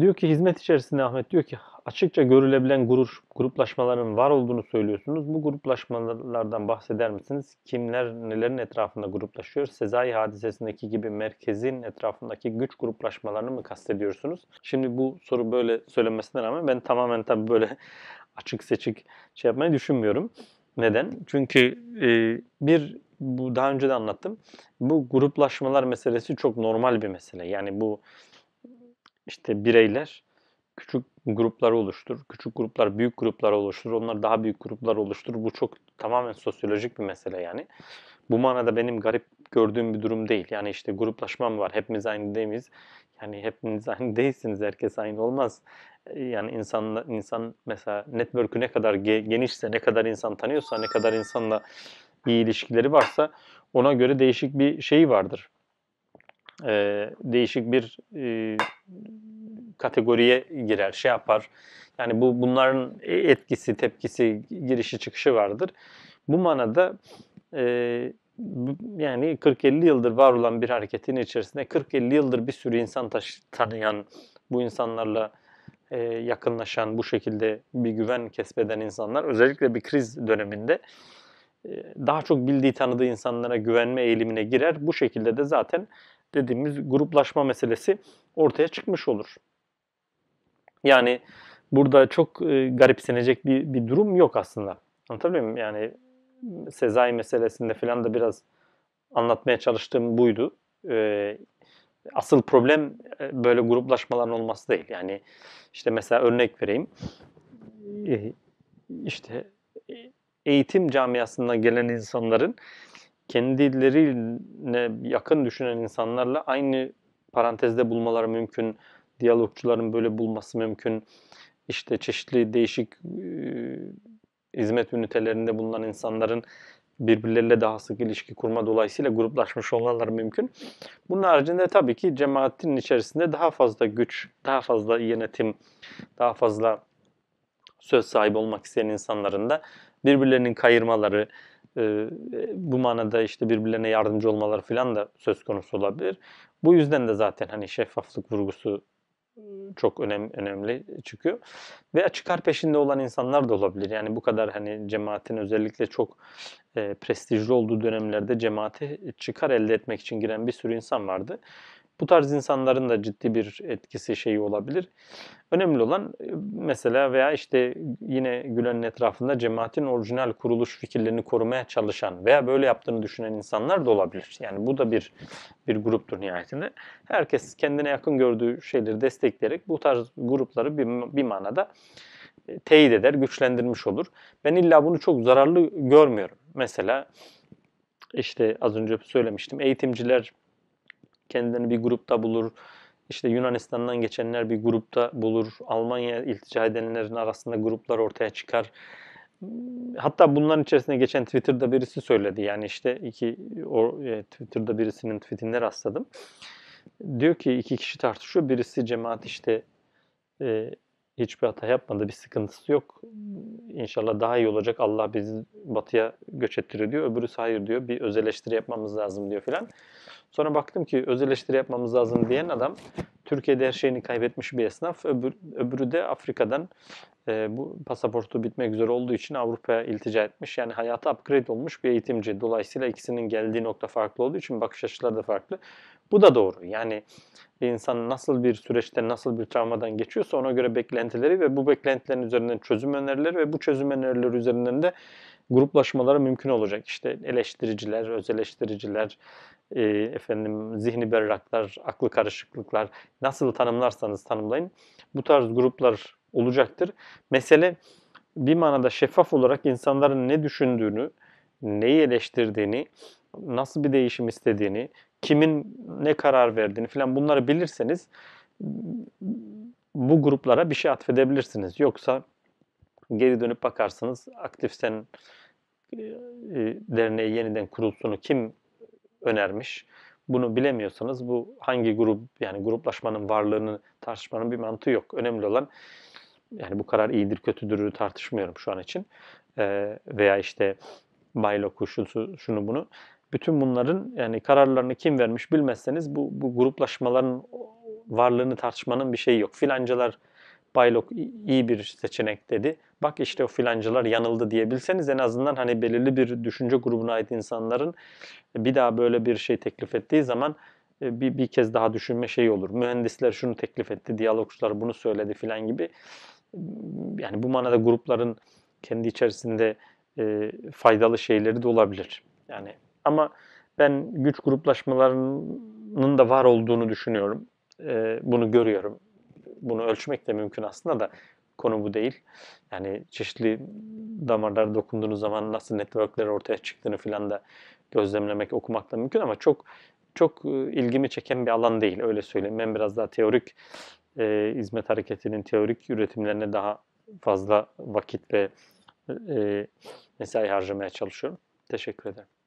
Diyor ki hizmet içerisinde Ahmet diyor ki açıkça görülebilen gurur, gruplaşmaların var olduğunu söylüyorsunuz. Bu gruplaşmalardan bahseder misiniz? Kimler nelerin etrafında gruplaşıyor? Sezai hadisesindeki gibi merkezin etrafındaki güç gruplaşmalarını mı kastediyorsunuz? Şimdi bu soru böyle söylemesine rağmen ben tamamen tabii böyle açık seçik şey yapmayı düşünmüyorum. Neden? Çünkü e, bir bu daha önce de anlattım. Bu gruplaşmalar meselesi çok normal bir mesele. Yani bu işte bireyler küçük gruplar oluştur. Küçük gruplar büyük gruplar oluştur. Onlar daha büyük gruplar oluştur. Bu çok tamamen sosyolojik bir mesele yani. Bu manada benim garip gördüğüm bir durum değil. Yani işte gruplaşmam var. Hepimiz aynı değil miyiz? Yani hepiniz aynı değilsiniz. Herkes aynı olmaz. Ee, yani insan, insan mesela network'ü ne kadar genişse, ne kadar insan tanıyorsa, ne kadar insanla iyi ilişkileri varsa ona göre değişik bir şey vardır e, değişik bir e, kategoriye girer, şey yapar. Yani bu bunların e, etkisi, tepkisi, girişi çıkışı vardır. Bu manada e, yani 40-50 yıldır var olan bir hareketin içerisinde 40-50 yıldır bir sürü insan taş, tanıyan, bu insanlarla e, yakınlaşan, bu şekilde bir güven kesbeden insanlar özellikle bir kriz döneminde e, daha çok bildiği tanıdığı insanlara güvenme eğilimine girer. Bu şekilde de zaten dediğimiz gruplaşma meselesi ortaya çıkmış olur. Yani burada çok e, garipsenecek bir, bir durum yok aslında. Anlatabiliyor muyum? Yani Sezai meselesinde falan da biraz anlatmaya çalıştığım buydu. E, asıl problem e, böyle gruplaşmaların olması değil. Yani işte mesela örnek vereyim. E, işte e, eğitim camiasından gelen insanların kendi yakın düşünen insanlarla aynı parantezde bulmaları mümkün. Diyalogçuların böyle bulması mümkün. İşte çeşitli değişik e, hizmet ünitelerinde bulunan insanların birbirleriyle daha sık ilişki kurma dolayısıyla gruplaşmış olmaları mümkün. Bunun haricinde tabii ki cemaatin içerisinde daha fazla güç, daha fazla yönetim, daha fazla söz sahibi olmak isteyen insanların da birbirlerinin kayırmaları, ee, e, bu manada işte birbirlerine yardımcı olmaları falan da söz konusu olabilir. Bu yüzden de zaten hani şeffaflık vurgusu ıı, çok önem, önemli çıkıyor. Ve çıkar peşinde olan insanlar da olabilir. Yani bu kadar hani cemaatin özellikle çok e, prestijli olduğu dönemlerde cemaati çıkar elde etmek için giren bir sürü insan vardı bu tarz insanların da ciddi bir etkisi şeyi olabilir. Önemli olan e, mesela veya işte yine Gülen'in etrafında cemaatin orijinal kuruluş fikirlerini korumaya çalışan veya böyle yaptığını düşünen insanlar da olabilir. Yani bu da bir bir gruptur nihayetinde. Herkes kendine yakın gördüğü şeyleri destekleyerek bu tarz grupları bir, bir manada e, teyit eder, güçlendirmiş olur. Ben illa bunu çok zararlı görmüyorum. Mesela işte az önce söylemiştim eğitimciler kendilerini bir grupta bulur. İşte Yunanistan'dan geçenler bir grupta bulur. Almanya iltica edenlerin arasında gruplar ortaya çıkar. Hatta bunların içerisinde geçen Twitter'da birisi söyledi. Yani işte iki o, e, Twitter'da birisinin tweetinde rastladım. Diyor ki iki kişi tartışıyor. Birisi cemaat işte e, hiçbir hata yapmadı, bir sıkıntısı yok inşallah daha iyi olacak. Allah bizi batıya göç ettirir diyor. Öbürü hayır diyor. Bir öz eleştiri yapmamız lazım diyor filan. Sonra baktım ki öz eleştiri yapmamız lazım diyen adam Türkiye'de her şeyini kaybetmiş bir esnaf. Öbür, öbürü de Afrika'dan e, bu pasaportu bitmek üzere olduğu için Avrupa'ya iltica etmiş. Yani hayatı upgrade olmuş bir eğitimci. Dolayısıyla ikisinin geldiği nokta farklı olduğu için bakış açıları da farklı. Bu da doğru. Yani bir insan nasıl bir süreçte, nasıl bir travmadan geçiyorsa ona göre beklentileri ve bu beklentilerin üzerinden çözüm önerileri ve bu çözüm önerileri üzerinden de gruplaşmaları mümkün olacak. İşte eleştiriciler, öz eleştiriciler, e, efendim zihni berraklar, aklı karışıklıklar nasıl tanımlarsanız tanımlayın bu tarz gruplar olacaktır. Mesele bir manada şeffaf olarak insanların ne düşündüğünü, neyi eleştirdiğini, nasıl bir değişim istediğini, kimin ne karar verdiğini filan bunları bilirseniz bu gruplara bir şey atfedebilirsiniz. Yoksa geri dönüp bakarsanız aktif sen e, e, derneği yeniden kurulsunu kim önermiş? Bunu bilemiyorsanız bu hangi grup yani gruplaşmanın varlığını tartışmanın bir mantığı yok. Önemli olan yani bu karar iyidir kötüdür tartışmıyorum şu an için. Ee, veya işte Baylo şunu, şunu bunu. Bütün bunların yani kararlarını kim vermiş bilmezseniz bu, bu gruplaşmaların varlığını tartışmanın bir şeyi yok. Filancalar Baylok iyi bir seçenek dedi. Bak işte o filancılar yanıldı diyebilseniz en azından hani belirli bir düşünce grubuna ait insanların e, bir daha böyle bir şey teklif ettiği zaman e, bir, bir kez daha düşünme şeyi olur. Mühendisler şunu teklif etti, diyalogçular bunu söyledi filan gibi. Yani bu manada grupların kendi içerisinde e, faydalı şeyleri de olabilir. Yani ama ben güç gruplaşmalarının da var olduğunu düşünüyorum. E, bunu görüyorum bunu ölçmek de mümkün aslında da konu bu değil. Yani çeşitli damarlara dokunduğunuz zaman nasıl networkler ortaya çıktığını filan da gözlemlemek, okumak da mümkün ama çok çok e, ilgimi çeken bir alan değil öyle söyleyeyim. Ben biraz daha teorik e, hizmet hareketinin teorik üretimlerine daha fazla vakit ve e, e mesai harcamaya çalışıyorum. Teşekkür ederim.